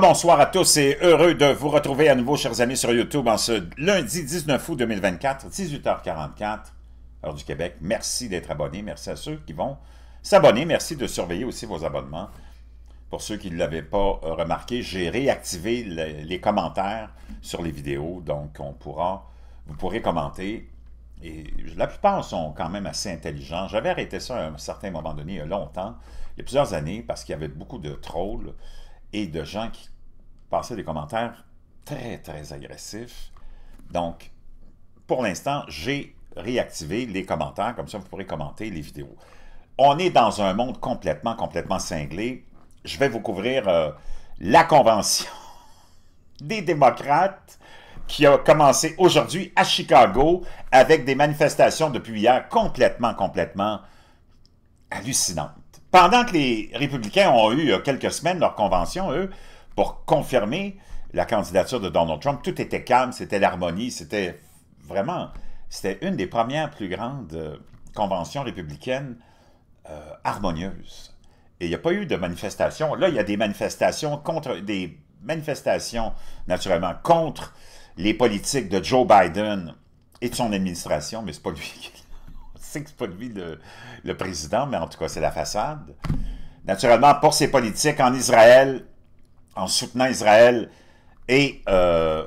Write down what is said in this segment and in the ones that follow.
Bonsoir à tous et heureux de vous retrouver à nouveau, chers amis, sur YouTube en ce lundi 19 août 2024, 18h44, heure du Québec. Merci d'être abonné. Merci à ceux qui vont s'abonner. Merci de surveiller aussi vos abonnements. Pour ceux qui ne l'avaient pas euh, remarqué, j'ai réactivé les, commentaires sur les vidéos, donc on pourra, vous pourrez commenter. Et la plupart sont quand même assez intelligents. J'avais arrêté ça à un certain moment donné, il y a longtemps, il y a plusieurs années, parce qu'il y avait beaucoup de trolls et de gens qui passaient des commentaires très, très agressifs. Donc, pour l'instant, j'ai réactivé les commentaires, comme ça vous pourrez commenter les vidéos. On est dans un monde complètement, complètement cinglé. Je vais vous couvrir euh, la convention des démocrates qui a commencé aujourd'hui à Chicago avec des manifestations depuis hier complètement, complètement hallucinantes. Pendant que les républicains ont eu quelques semaines leur convention, eux, pour confirmer la candidature de Donald Trump, tout était calme, c'était l'harmonie, c'était vraiment, c'était une des premières plus grandes euh, conventions républicaines euh, harmonieuses. Et il n'y a pas eu de manifestation. Là, il y a des manifestations contre, des manifestations naturellement contre les politiques de Joe Biden et de son administration, mais n'est pas lui qui sais que c'est pas lui le, président, mais en tout cas, c'est la façade. Naturellement, pour ses politiques en Israël, en soutenant Israël et euh,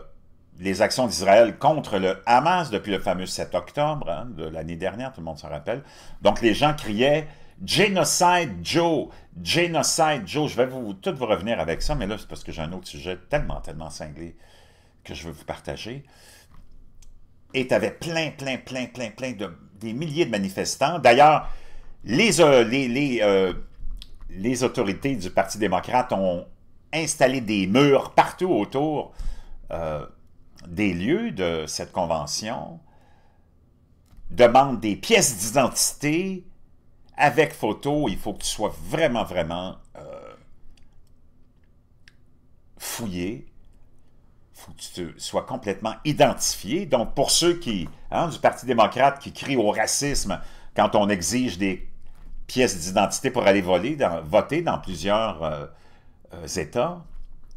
les actions d'Israël contre le Hamas depuis le fameux 7 octobre hein, de l'année dernière, tout le monde s'en rappelle. Donc, les gens criaient Genocide Joe, Genocide Joe. Je vais vous, tout vous revenir avec ça, mais là, c'est parce que j'ai un autre sujet tellement, tellement cinglé que je veux vous partager. Et tu avais plein, plein, plein, plein, plein de des milliers de manifestants. D'ailleurs, euh, euh, les, autorités du Parti démocrate ont installé des murs partout autour euh, des lieux de cette convention, demandent des pièces d'identité avec photo. Il faut que tu sois vraiment, vraiment fouillé faut que tu sois complètement identifié. Donc, pour ceux qui, hein, du Parti démocrate qui crient au racisme quand on exige des pièces d'identité pour aller dans, voter dans plusieurs euh, euh, États,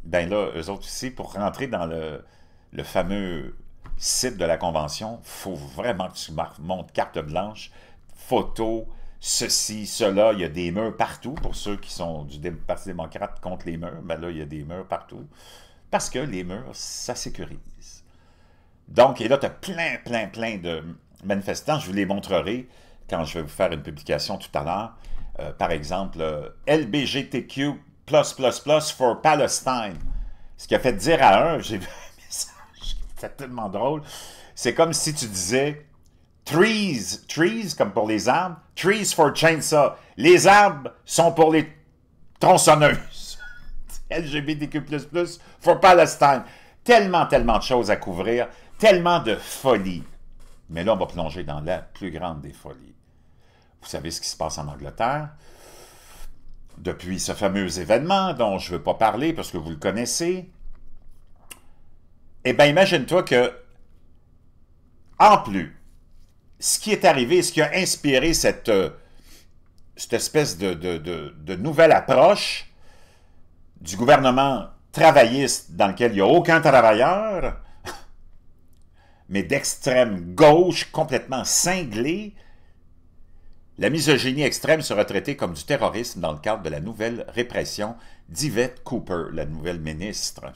ben là, eux autres aussi, pour rentrer dans le, fameux site de la Convention, faut vraiment que tu montes carte blanche, photo, ceci, cela. Il y a des murs partout. Pour ceux qui sont du Parti démocrate contre les murs, ben là, il y a des murs partout. Parce que les murs, ça sécurise. Donc, et là, tu as plein, plein, plein de manifestants. Je vous les montrerai quand je vais vous faire une publication tout à l'heure. Euh, par exemple, euh, plus plus for Palestine. Ce qui a fait dire à un, j'ai vu un message c'était tellement drôle. C'est comme si tu disais trees, trees comme pour les arbres, trees for chainsaw. Les arbres sont pour les tronçonneuses. LGBTQ++, for Palestine. Tellement, tellement de choses à couvrir, tellement de folie. Mais là, on va plonger dans la plus grande des folies. Vous savez ce qui se passe en Angleterre? Depuis ce fameux événement dont je ne veux pas parler parce que vous le connaissez, eh bien, imagine-toi que, en plus, ce qui est arrivé, ce qui a inspiré cette, euh, cette espèce de nouvelle approche, du gouvernement travailliste dans lequel il n'y a aucun travailleur, mais d'extrême gauche complètement cinglée, la misogynie extrême sera traitée comme du terrorisme dans le cadre de la nouvelle répression d'Yvette Cooper, la nouvelle ministre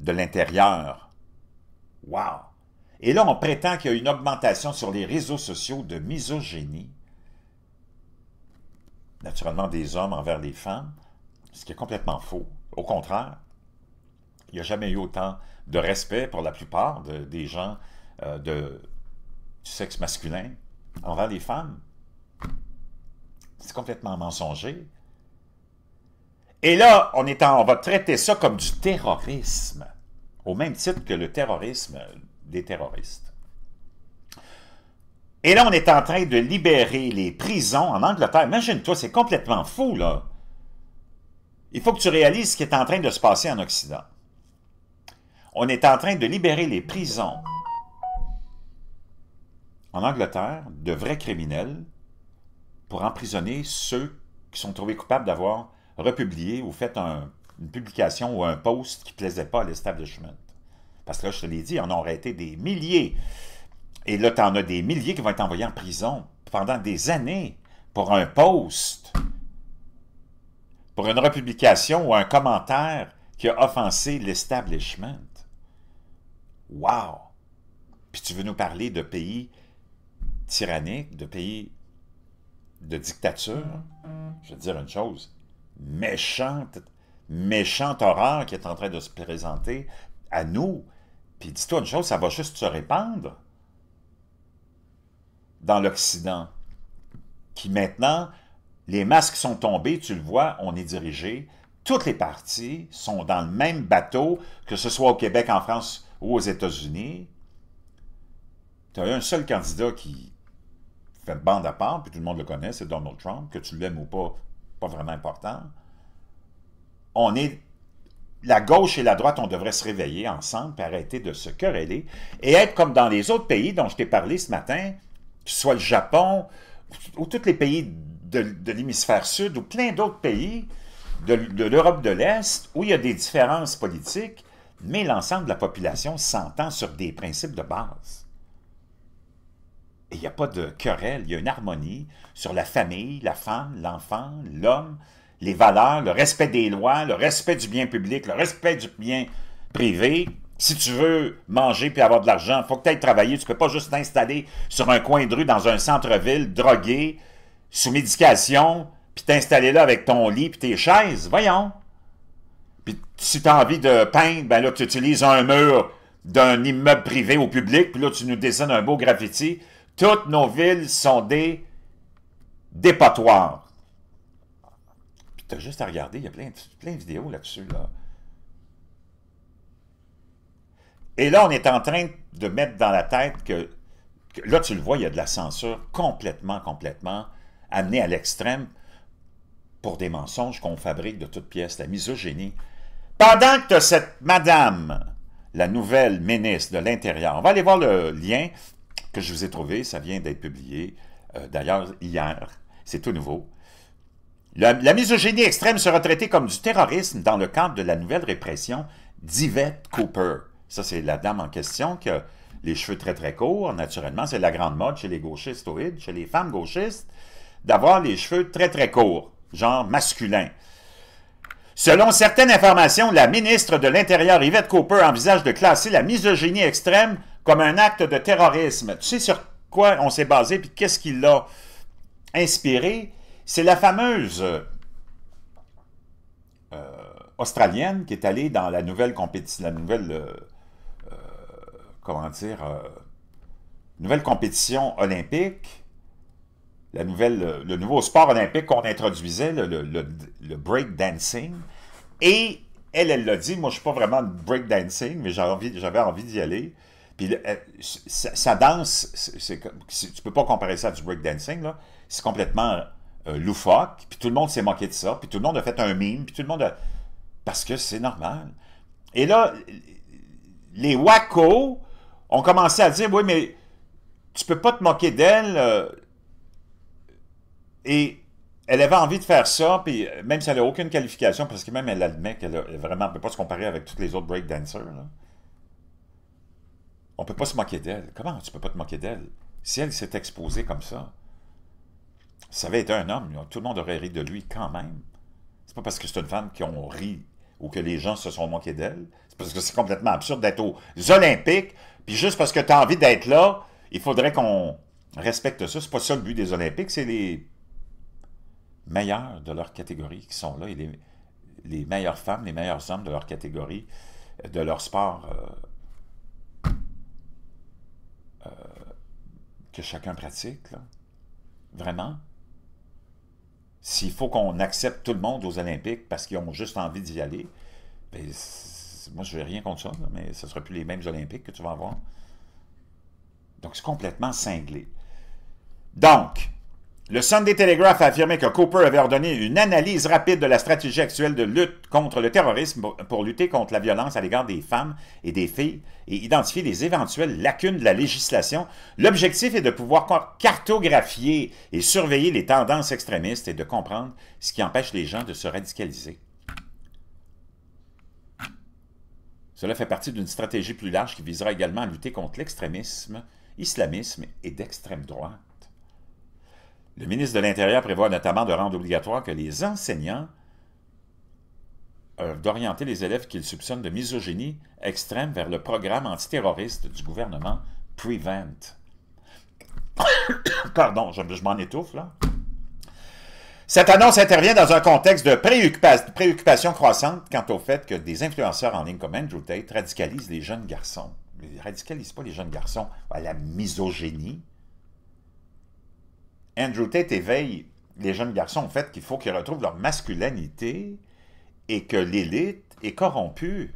de l'Intérieur. Wow! Et là, on prétend qu'il y a une augmentation sur les réseaux sociaux de misogynie, naturellement des hommes envers les femmes, ce qui est complètement faux. Au contraire, il n'y a jamais eu autant de respect pour la plupart des gens euh, du sexe masculin envers les femmes. C'est complètement mensonger. Et là, on, est on va traiter ça comme du terrorisme, au même titre que le terrorisme des terroristes. Et là, on est en train de libérer les prisons en Angleterre. Imagine-toi, c'est complètement fou, là. Il faut que tu réalises ce qui est en train de se passer en Occident. On est en train de libérer les prisons en Angleterre de vrais criminels pour emprisonner ceux qui sont trouvés coupables d'avoir republié ou fait une publication ou un post qui ne plaisait pas à l'establishment. Parce que là, je te l'ai dit, on aurait été des milliers. Et là, tu en as des milliers qui vont être envoyés en prison pendant des années pour un post pour une republication ou un commentaire qui a offensé l'establishment. Wow! Puis tu veux nous parler de pays tyranniques, de pays de dictature? Je veux dire une chose, méchante, méchante horreur qui est en train de se présenter à nous. Puis dis-toi une chose, ça va juste se répandre dans l'Occident, qui maintenant les masques sont tombés, tu le vois, on est dirigé. Toutes les parties sont dans le même bateau, que ce soit au Québec, en France ou aux États-Unis. Tu as un seul candidat qui fait bande à part, puis tout le monde le connaît, c'est Donald Trump, que tu l'aimes ou pas, pas vraiment important. On est la gauche et la droite, on devrait se réveiller ensemble et arrêter de se quereller et être comme dans les autres pays dont je t'ai parlé ce matin, que ce soit le Japon ou tous les pays de, l'hémisphère sud ou plein d'autres pays de, l'Europe de l'Est où il y a des différences politiques, mais l'ensemble de la population s'entend sur des principes de base. Et il n'y a pas de querelle, il y a une harmonie sur la famille, la femme, l'enfant, l'homme, les valeurs, le respect des lois, le respect du bien public, le respect du bien privé. Si tu veux manger puis avoir de l'argent, il faut que tu ailles travailler. Tu ne peux pas juste t'installer sur un coin de rue dans un centre-ville, drogué, sous médication, puis t'installer là avec ton lit puis tes chaises, voyons. Puis si t'as envie de peindre, ben là, tu utilises un mur d'un immeuble privé au public, puis là, tu nous dessines un beau graffiti. Toutes nos villes sont des dépotoirs. Puis t'as juste à regarder, il y a plein, de vidéos là-dessus, Et là, on est en train de mettre dans la tête que là, tu le vois, il y a de la censure complètement, complètement amené à l'extrême pour des mensonges qu'on fabrique de toutes pièces, la misogynie. Pendant que cette madame, la nouvelle ministre de l'Intérieur, on va aller voir le lien que je vous ai trouvé, ça vient d'être publié euh, d'ailleurs hier, c'est tout nouveau. La, misogynie extrême sera traitée comme du terrorisme dans le cadre de la nouvelle répression d'Yvette Cooper. Ça, c'est la dame en question qui a les cheveux très très courts, naturellement, c'est la grande mode chez les gauchistes au chez les femmes gauchistes d'avoir les cheveux très très courts, genre masculin. Selon certaines informations, la ministre de l'Intérieur, Yvette Cooper, envisage de classer la misogynie extrême comme un acte de terrorisme. Tu sais sur quoi on s'est basé, et qu'est-ce qui l'a inspiré? C'est la fameuse euh, Australienne qui est allée dans la nouvelle compétition, la nouvelle, euh, euh, comment dire, nouvelle compétition olympique, la nouvelle, euh, le nouveau sport olympique qu'on introduisait, le, le, break dancing. Et elle, elle l'a dit, moi, je ne suis pas vraiment de break dancing, mais j'avais envie, envie d'y aller. Puis euh, sa, danse, c'est, tu peux pas comparer ça à du break dancing, C'est complètement euh, loufoque. Puis tout le monde s'est moqué de ça. Puis tout le monde a fait un mime. Puis tout le monde Parce que c'est normal. Et là, les WACO ont commencé à dire, oui, mais tu peux pas te moquer d'elle... Et elle avait envie de faire ça, puis euh, même si elle n'a aucune qualification, parce que même elle admet qu'elle vraiment peut pas se comparer avec toutes les autres breakdancers. On ne peut pas se moquer d'elle. Comment tu peux pas te moquer d'elle? Si elle s'est exposée comme ça, ça avait été un homme, tout le monde aurait ri de lui quand même. C'est pas parce que c'est une femme qu'on rit ou que les gens se sont moqués d'elle. C'est parce que c'est complètement absurde d'être aux Olympiques, puis juste parce que tu as envie d'être là, il faudrait qu'on respecte ça. C'est pas ça le but des Olympiques, c'est les meilleurs de leur catégorie qui sont là et les, les meilleures femmes, les meilleurs hommes de leur catégorie, euh, de leur sport euh, euh, que chacun pratique. Vraiment. S'il faut qu'on accepte tout le monde aux Olympiques parce qu'ils ont juste envie d'y aller, ben, moi, je n'ai rien contre ça, mais ce ne sera plus les mêmes Olympiques que tu vas avoir. Donc, c'est complètement cinglé. Donc, le Sunday Telegraph a affirmé que Cooper avait ordonné une analyse rapide de la stratégie actuelle de lutte contre le terrorisme pour lutter contre la violence à l'égard des femmes et des filles et identifier les éventuelles lacunes de la législation. L'objectif est de pouvoir cartographier et surveiller les tendances extrémistes et de comprendre ce qui empêche les gens de se radicaliser. Cela fait partie d'une stratégie plus large qui visera également à lutter contre l'extrémisme, islamisme et d'extrême droite. Le ministre de l'Intérieur prévoit notamment de rendre obligatoire que les enseignants d'orienter les élèves qu'ils soupçonnent de misogynie extrême vers le programme antiterroriste du gouvernement Prevent. Pardon, je, m'en étouffe là. Cette annonce intervient dans un contexte de préoccupation croissante quant au fait que des influenceurs en ligne comme Andrew Tate radicalisent les jeunes garçons. Ils ne radicalisent pas les jeunes garçons à la misogynie. Andrew Tate éveille les jeunes garçons au fait qu'il faut qu'ils retrouvent leur masculinité et que l'élite est corrompue.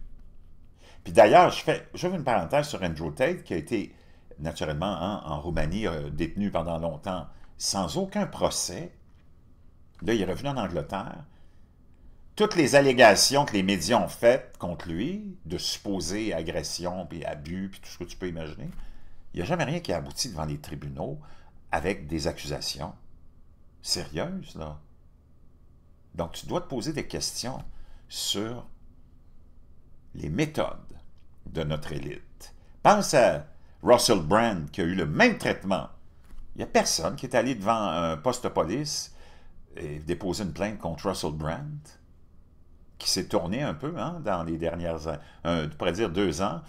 Puis d'ailleurs, je fais, une parenthèse sur Andrew Tate, qui a été naturellement hein, en Roumanie euh, détenu pendant longtemps sans aucun procès. Là, il est revenu en Angleterre. Toutes les allégations que les médias ont faites contre lui, de supposées agressions, puis abus, puis tout ce que tu peux imaginer, il n'y a jamais rien qui a abouti devant les tribunaux avec des accusations sérieuses, là. Donc, tu dois te poser des questions sur les méthodes de notre élite. Pense à Russell Brand qui a eu le même traitement. Il n'y a personne qui est allé devant un poste de police et déposé une plainte contre Russell Brand, qui s'est tourné un peu hein, dans les dernières, on pourrais dire deux ans,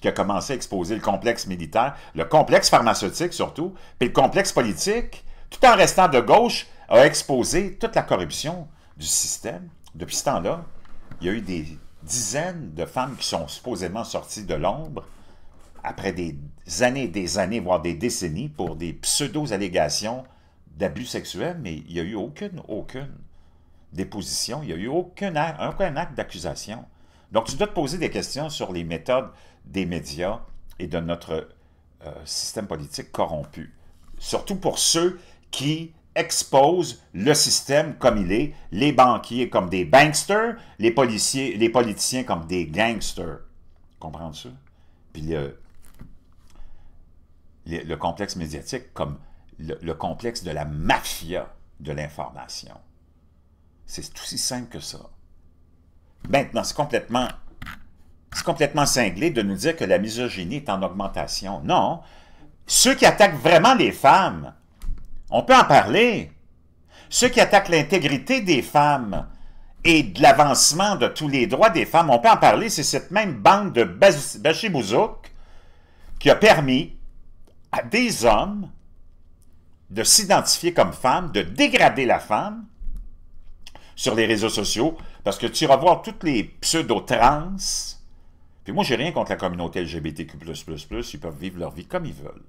qui a commencé à exposer le complexe militaire, le complexe pharmaceutique surtout, puis le complexe politique, tout en restant de gauche, a exposé toute la corruption du système. Depuis ce temps-là, il y a eu des dizaines de femmes qui sont supposément sorties de l'ombre après des années, des années, voire des décennies pour des pseudo-allégations d'abus sexuels, mais il n'y a eu aucune, aucune déposition, il n'y a eu aucun, aucun acte d'accusation. Donc, tu dois te poser des questions sur les méthodes des médias et de notre euh, système politique corrompu. Surtout pour ceux qui exposent le système comme il est, les banquiers comme des banksters, les policiers, les politiciens comme des gangsters. Comprendre ça? Puis le, complexe médiatique comme le, le complexe de la mafia de l'information. C'est aussi simple que ça. Maintenant, c'est complètement complètement cinglé de nous dire que la misogynie est en augmentation. Non. Ceux qui attaquent vraiment les femmes, on peut en parler. Ceux qui attaquent l'intégrité des femmes et de l'avancement de tous les droits des femmes, on peut en parler. C'est cette même bande de Bachibouzouk qui a permis à des hommes de s'identifier comme femmes, de dégrader la femme sur les réseaux sociaux, parce que tu vas voir toutes les pseudo-trans, puis moi, j'ai rien contre la communauté LGBTQ++, ils peuvent vivre leur vie comme ils veulent.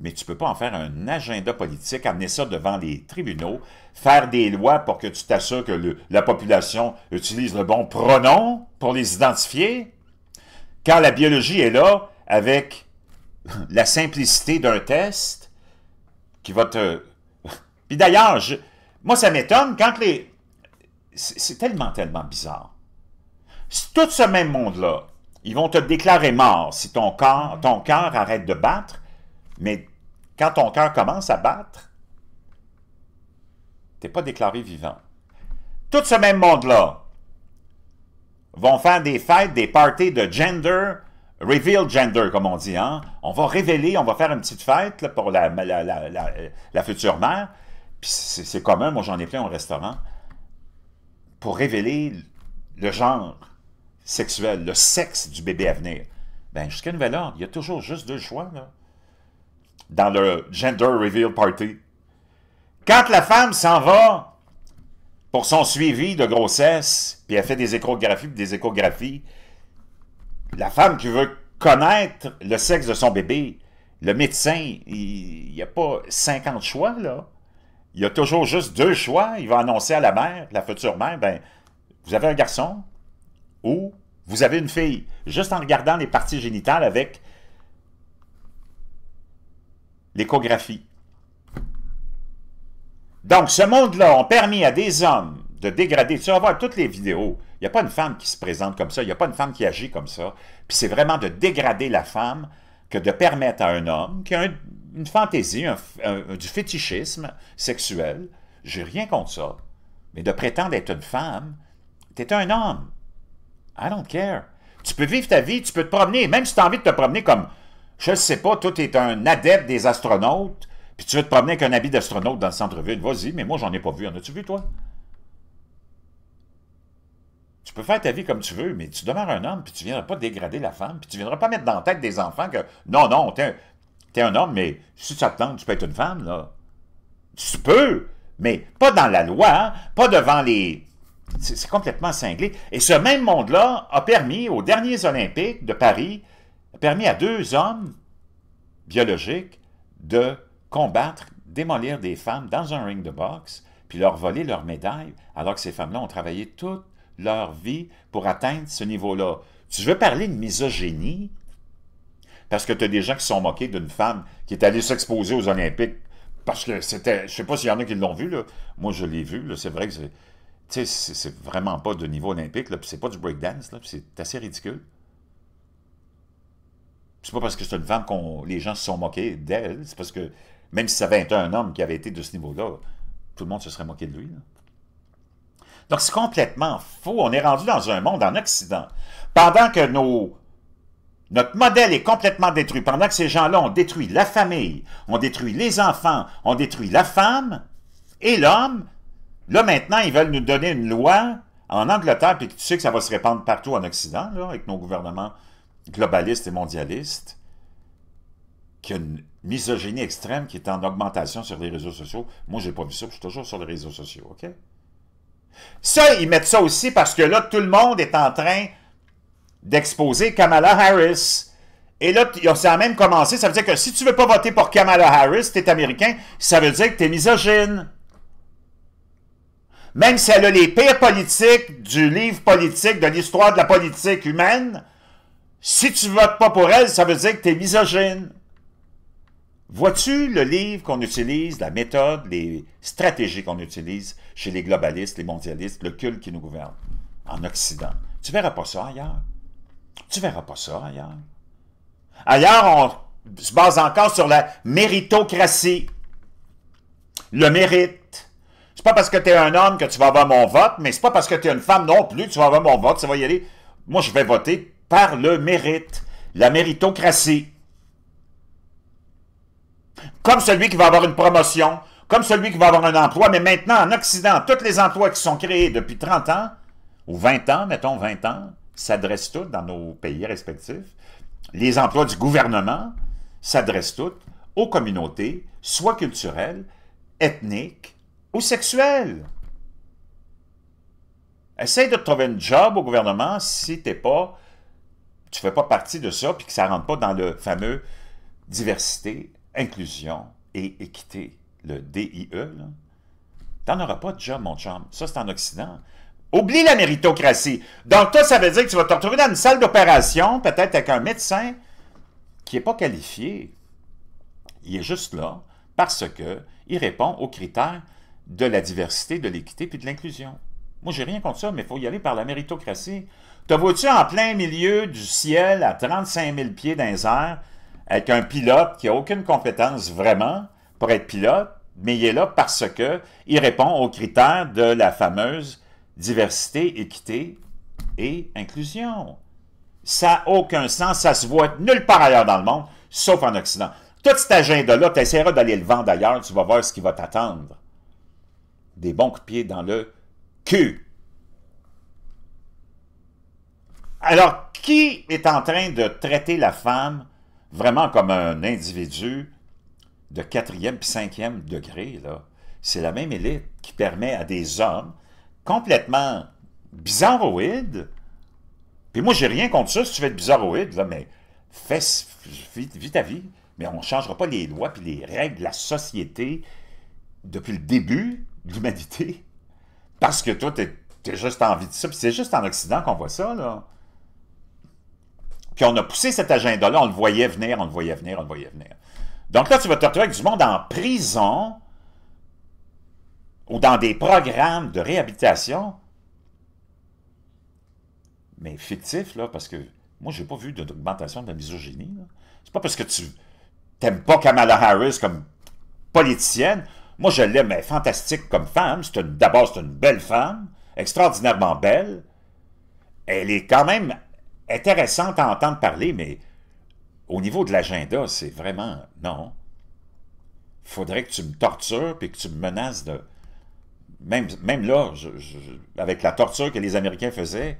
Mais tu ne peux pas en faire un agenda politique, amener ça devant les tribunaux, faire des lois pour que tu t'assures que la population utilise le bon pronom pour les identifier, quand la biologie est là avec la simplicité d'un test qui va te... Puis d'ailleurs, moi ça m'étonne quand les... C'est tellement, tellement bizarre. Tout ce même monde-là, ils vont te déclarer mort si ton corps, mm-hmm. ton cœur arrête de battre, mais quand ton cœur commence à battre, t'es pas déclaré vivant. Tout ce même monde-là vont faire des fêtes, des parties de gender, reveal gender, comme on dit. Hein? On va révéler, on va faire une petite fête pour la, future mère. Puis c'est commun, moi j'en ai plein au restaurant, pour révéler le genre sexuel, le sexe du bébé à venir. Ben, jusqu'à nouvel ordre, il y a toujours juste deux choix, là. Dans le Gender Reveal Party. Quand la femme s'en va pour son suivi de grossesse, puis elle fait des échographies, des échographies, la femme qui veut connaître le sexe de son bébé, le médecin, il n'y a pas 50 choix, là. Il y a toujours juste deux choix. Il va annoncer à la mère, la future mère, ben, vous avez un garçon, ou vous avez une fille, juste en regardant les parties génitales avec l'échographie. Donc, ce monde-là a permis à des hommes de dégrader. Tu vas voir toutes les vidéos. Il n'y a pas une femme qui se présente comme ça. Il n'y a pas une femme qui agit comme ça. Puis c'est vraiment de dégrader la femme que de permettre à un homme qui a une fantaisie, un, du fétichisme sexuel, j'ai rien contre ça, mais de prétendre être une femme, tu es un homme. I don't care. Tu peux vivre ta vie, tu peux te promener, même si tu as envie de te promener comme, je ne sais pas, toi, tu es un adepte des astronautes, puis tu veux te promener avec un habit d'astronaute dans le centre-ville, vas-y, mais moi, j'en ai pas vu. En as-tu vu, toi? Tu peux faire ta vie comme tu veux, mais tu demeures un homme, puis tu ne viendras pas dégrader la femme, puis tu ne viendras pas mettre dans la tête des enfants que, non, non, tu un, es un homme, mais si tu attends, tu peux être une femme, là. Tu peux, mais pas dans la loi, hein. pas devant les c'est complètement cinglé. Et ce même monde-là a permis aux derniers Olympiques de Paris, a permis à deux hommes biologiques de combattre, démolir des femmes dans un ring de boxe, puis leur voler leur médaille, alors que ces femmes-là ont travaillé toute leur vie pour atteindre ce niveau-là. Tu veux parler de misogynie? Parce que tu as des gens qui sont moqués d'une femme qui est allée s'exposer aux Olympiques parce que c'était, je sais pas s'il y en a qui l'ont vu, là. moi je l'ai vu, c'est vrai que c'est vraiment pas de niveau olympique, là, c'est pas du breakdance, c'est assez ridicule. C'est pas parce que c'est une femme que les gens se sont moqués d'elle, c'est parce que même si ça avait été un homme qui avait été de ce niveau-là, tout le monde se serait moqué de lui. Donc c'est complètement faux. On est rendu dans un monde en Occident. Pendant que nos notre modèle est complètement détruit. Pendant que ces gens-là ont détruit la famille, ont détruit les enfants, ont détruit la femme et l'homme, Là, maintenant, ils veulent nous donner une loi en Angleterre, puis tu sais que ça va se répandre partout en Occident, avec nos gouvernements globalistes et mondialistes, qu'il a une misogynie extrême qui est en augmentation sur les réseaux sociaux. Moi, j'ai pas vu ça, je suis toujours sur les réseaux sociaux, OK? Ça, ils mettent ça aussi parce que là, tout le monde est en train d'exposer Kamala Harris. Et là, ça a même commencé, ça veut dire que si tu veux pas voter pour Kamala Harris, t'es américain, ça veut dire que es misogyne même si elle a les pires politiques du livre politique, de l'histoire de la politique humaine, si tu votes pas pour elle, ça veut dire que tu es misogyne. Vois-tu le livre qu'on utilise, la méthode, les stratégies qu'on utilise chez les globalistes, les mondialistes, le culte qui nous gouverne en Occident? Tu verras pas ça ailleurs. Tu verras pas ça ailleurs. Ailleurs, on se base encore sur la méritocratie. Le mérite pas parce que tu es un homme que tu vas avoir mon vote, mais c'est pas parce que tu es une femme non plus que tu vas avoir mon vote, ça va y aller. Moi, je vais voter par le mérite, la méritocratie. Comme celui qui va avoir une promotion, comme celui qui va avoir un emploi, mais maintenant, en Occident, tous les emplois qui sont créés depuis 30 ans, ou 20 ans, mettons 20 ans, s'adressent tous dans nos pays respectifs. Les emplois du gouvernement s'adressent tous aux communautés, soit culturelles, ethniques, ou Essaye de trouver un job au gouvernement si t'es pas, tu fais pas partie de ça, puis que ça ne rentre pas dans le fameux diversité, inclusion et équité, le DIE. Tu n'en auras pas de job, mon chum. Ça, c'est en Occident. Oublie la méritocratie. Donc, ça veut dire que tu vas te retrouver dans une salle d'opération, peut-être avec un médecin qui n'est pas qualifié. Il est juste là parce qu'il répond aux critères de la diversité, de l'équité puis de l'inclusion. Moi, j'ai rien contre ça, mais il faut y aller par la méritocratie. Te vois-tu en plein milieu du ciel, à 35 000 pieds dans les airs, avec un pilote qui n'a aucune compétence vraiment pour être pilote, mais il est là parce qu'il répond aux critères de la fameuse diversité, équité et inclusion. Ça n'a aucun sens, ça se voit nulle part ailleurs dans le monde, sauf en Occident. Tout cet agenda-là, tu essaieras d'aller le vendre d'ailleurs. tu vas voir ce qui va t'attendre des bons coups dans le cul. Alors, qui est en train de traiter la femme vraiment comme un individu de quatrième et cinquième degré, là? C'est la même élite qui permet à des hommes complètement bizarroïdes, puis moi, j'ai rien contre ça si tu veux être bizarroïde, mais fais, vite ta vie. Mais on ne changera pas les lois et les règles de la société depuis le début l'humanité parce que toi, t'es es juste envie de ça. Puis c'est juste en Occident qu'on voit ça, là. Puis on a poussé cet agenda-là, on le voyait venir, on le voyait venir, on le voyait venir. Donc là, tu vas te retrouver avec du monde en prison ou dans des programmes de réhabilitation, mais fictifs, là, parce que moi, j'ai pas vu d'augmentation de la misogynie. C'est pas parce que tu t'aimes pas Kamala Harris comme politicienne moi, je l'aime, elle fantastique comme femme. D'abord, c'est une belle femme, extraordinairement belle. Elle est quand même intéressante à entendre parler, mais au niveau de l'agenda, c'est vraiment... Non. faudrait que tu me tortures puis que tu me menaces de... Même, même là, avec la torture que les Américains faisaient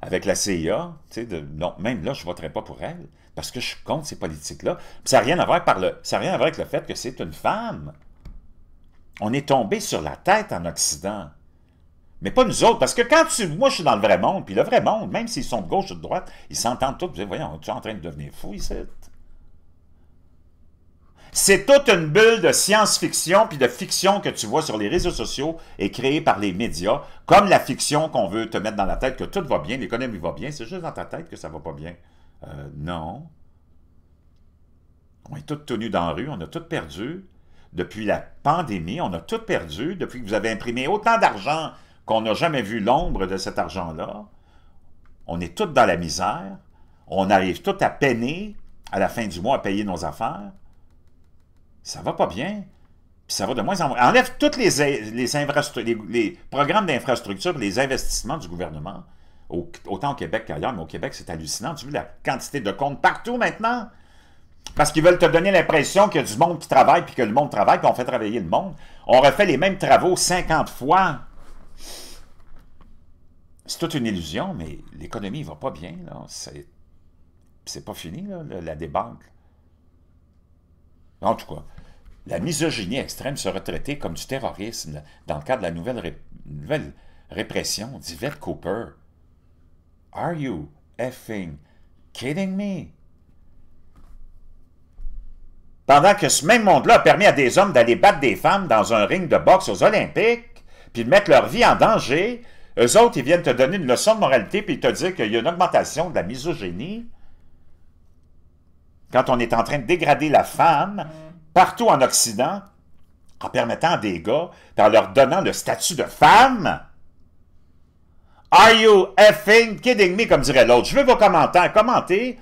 avec la CIA, tu de, non, même là, je ne voterai pas pour elle parce que je suis contre ces politiques-là. Ça n'a rien, rien à voir avec le fait que c'est une femme on est tombé sur la tête en Occident. Mais pas nous autres, parce que quand tu, moi je suis dans le vrai monde, puis le vrai monde, même s'ils sont de gauche ou de droite, ils s'entendent tous, vous voyons, tu es en train de devenir fou ici. C'est toute une bulle de science-fiction puis de fiction que tu vois sur les réseaux sociaux et créée par les médias, comme la fiction qu'on veut te mettre dans la tête que tout va bien, l'économie va bien, c'est juste dans ta tête que ça va pas bien. Euh, non. On est tous tenus dans la rue, on a tout perdu depuis la pandémie. On a tout perdu depuis que vous avez imprimé autant d'argent qu'on n'a jamais vu l'ombre de cet argent-là. On est tous dans la misère. On arrive tous à peiner à la fin du mois à payer nos affaires. Ça va pas bien. Puis ça va de moins en moins. Enlève tous les, les, programmes d'infrastructure, les investissements du gouvernement, autant au Québec qu'ailleurs, mais au Québec, c'est hallucinant. Tu vois la quantité de comptes partout maintenant? Parce qu'ils veulent te donner l'impression qu'il y a du monde qui travaille, puis que le monde travaille, puis on fait travailler le monde. On refait les mêmes travaux 50 fois. C'est toute une illusion, mais l'économie ne va pas bien. C'est pas fini, là, la débâcle. En tout cas, la misogynie extrême sera traitée comme du terrorisme dans le cadre de la nouvelle, nouvelle répression d'Yvette Cooper. Are you effing kidding me? Pendant que ce même monde-là a permis à des hommes d'aller battre des femmes dans un ring de boxe aux Olympiques, puis de mettre leur vie en danger, eux autres, ils viennent te donner une leçon de moralité, puis te dire qu'il y a une augmentation de la misogynie. Quand on est en train de dégrader la femme partout en Occident, en permettant à des gars, en leur donnant le statut de femme. Are you effing kidding me, comme dirait l'autre. Je veux vos commentaires. Commentez.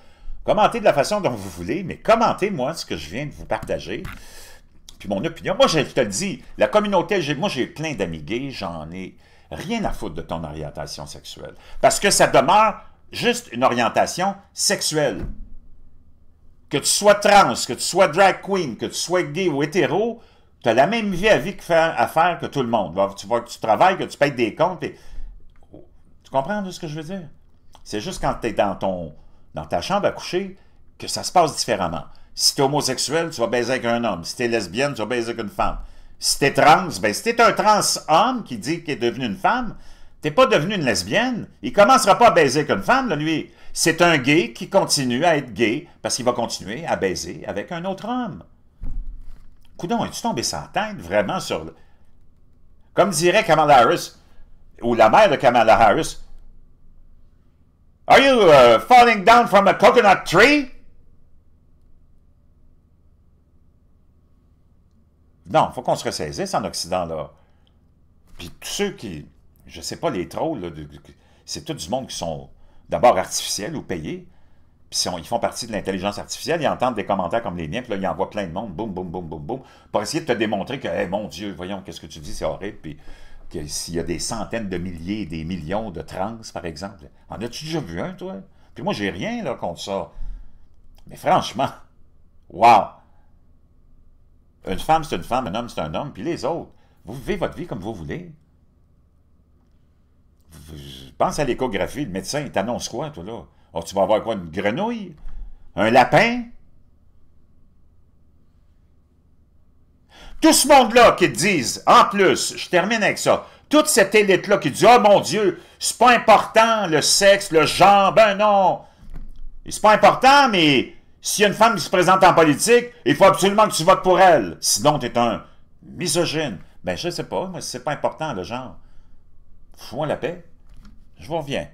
Commentez de la façon dont vous voulez, mais commentez-moi ce que je viens de vous partager. Puis mon opinion, moi je te le dis, la communauté, moi j'ai plein d'amis gays, j'en ai rien à foutre de ton orientation sexuelle. Parce que ça demeure juste une orientation sexuelle. Que tu sois trans, que tu sois drag queen, que tu sois gay ou hétéro, tu as la même vie à, vie à faire que tout le monde. Tu vois que tu travailles, que tu payes des comptes. Et... Oh, tu comprends ce que je veux dire? C'est juste quand tu es dans ton dans ta chambre à coucher, que ça se passe différemment. Si tu es homosexuel, tu vas baiser avec un homme. Si t'es lesbienne, tu vas baiser avec une femme. Si t'es trans, ben si t'es un trans homme qui dit qu'il est devenu une femme, t'es pas devenu une lesbienne. Il commencera pas à baiser avec une femme, là, lui. C'est un gay qui continue à être gay parce qu'il va continuer à baiser avec un autre homme. Coudon, es-tu tombé sans tête vraiment sur... Le... Comme dirait Kamala Harris, ou la mère de Kamala Harris, Are you uh, falling down from a coconut tree? Non, faut qu'on se ressaisisse en Occident, là. Puis tous ceux qui... Je sais pas, les trolls, c'est tout du monde qui sont d'abord artificiels ou payés. Puis ils font partie de l'intelligence artificielle, ils entendent des commentaires comme les miens, puis là, ils envoient plein de monde, boum, boum, boum, boum, boum, pour essayer de te démontrer que, hé, mon Dieu, voyons, qu'est-ce que tu dis, c'est horrible, puis s'il y a des centaines de milliers, des millions de trans, par exemple. En as-tu déjà vu un, toi? Puis moi, j'ai rien là, contre ça. Mais franchement, wow! Une femme, c'est une femme, un homme, c'est un homme, puis les autres. Vous vivez votre vie comme vous voulez. pense à l'échographie, le médecin, il t'annonce quoi, toi, là? Oh, tu vas avoir quoi, une grenouille? Un lapin? Tout ce monde-là qui disent, en plus, je termine avec ça, toute cette élite-là qui dit « Oh mon Dieu, c'est pas important le sexe, le genre, ben non! » C'est pas important, mais s'il y a une femme qui se présente en politique, il faut absolument que tu votes pour elle. Sinon, es un misogyne. Ben je sais pas, moi c'est pas important le genre. fous la paix. Je vous reviens.